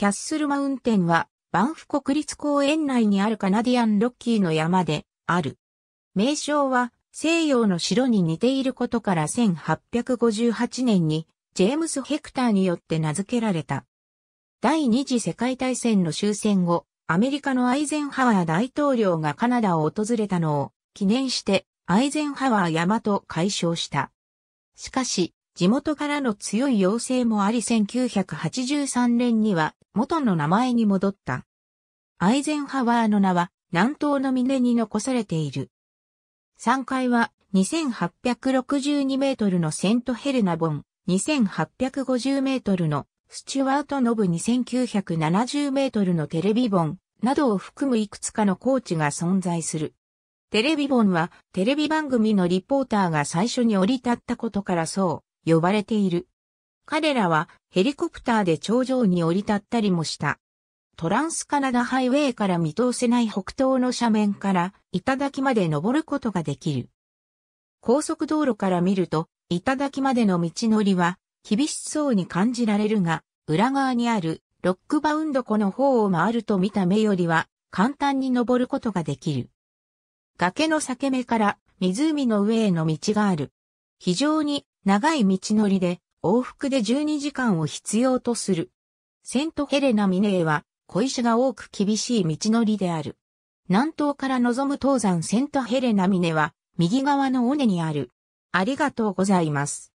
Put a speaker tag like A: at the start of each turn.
A: キャッスルマウンテンは、バンフ国立公園内にあるカナディアンロッキーの山である。名称は西洋の城に似ていることから1858年にジェームス・ヘクターによって名付けられた。第二次世界大戦の終戦後、アメリカのアイゼンハワー大統領がカナダを訪れたのを記念してアイゼンハワー山と解消した。しかし、地元からの強い要請もあり1983年には元の名前に戻った。アイゼンハワーの名は南東の峰に残されている。3階は2862メートルのセントヘルナボン、2850メートルのスチュワート・ノブ2970メートルのテレビボンなどを含むいくつかのコーチが存在する。テレビボンはテレビ番組のリポーターが最初に降り立ったことからそう呼ばれている。彼らはヘリコプターで頂上に降り立ったりもした。トランスカナダハイウェイから見通せない北東の斜面から頂まで登ることができる。高速道路から見ると、頂までの道のりは厳しそうに感じられるが、裏側にあるロックバウンド湖の方を回ると見た目よりは簡単に登ることができる。崖の裂け目から湖の上への道がある。非常に長い道のりで往復で12時間を必要とする。セントヘレナミネーは、小石が多く厳しい道のりである。南東から望む東山セントヘレナミネは、右側の尾根にある。ありがとう
B: ございます。